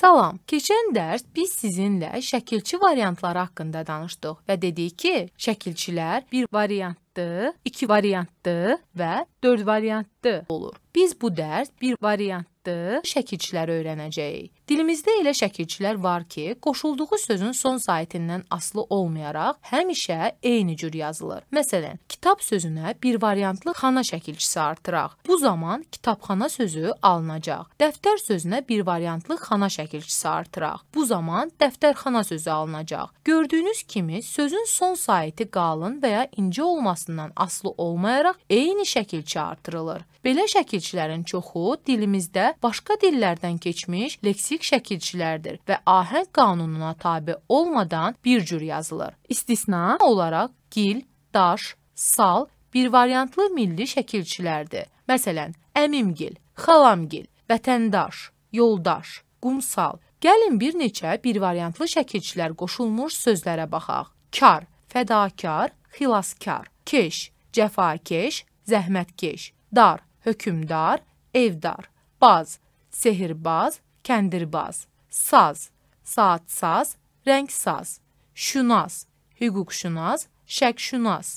Salam. Keçən dərs biz sizinlə şəkilçi variantları haqqında danışdıq və dedik ki, şəkilçilər bir variantdan variantlı, 2 variantlı və 4 variantlı olur. Biz bu dərs bir variantlı şəkilçilər öyrənəcəyik. Dilimizdə elə şəkilçilər var ki, qoşulduğu sözün son saytindən aslı olmayaraq həmişə eyni cür yazılır. Məsələn, kitab sözünə bir variantlı xana şəkilçisi artıraq. Bu zaman kitabxana sözü alınacaq. Dəftər sözünə bir variantlı xana şəkilçisi artıraq. Bu zaman dəftərxana sözü alınacaq. Gördüyünüz kimi sözün son saytı qalın və ya inci olması olmasından aslı olmayaraq eyni şəkilçi artırılır. Belə şəkilçilərin çoxu dilimizdə başqa dillərdən keçmiş leksik şəkilçilərdir və ahəng qanununa tabe olmadan bir cür yazılır. İstisna olaraq gil, daş, sal bir variantlı milli şəkilçilərdir. Məsələn, əmimgil, xalamgil, vətəndaş, yoldaş, qumsal. Gəlin bir neçə bir variantlı şəkilçilər qoşulmuş sözlərə baxaq. Kar, fədakar, xilaskar, keş, cəfakeş, zəhmətkeş, dar, hökümdar, evdar, baz, sehirbaz, kəndirbaz, saz, saatsaz, rəngsaz, şünas, hüquqşünas, şəkşünas,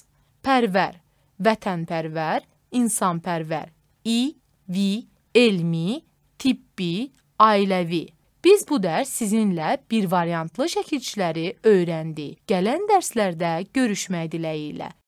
pərvər, vətənpərvər, insanpərvər, i, vi, elmi, tibbi, ailəvi. Biz bu dərs sizinlə bir variantlı şəkilçiləri öyrəndik. Gələn dərslərdə görüşmək diləyi ilə.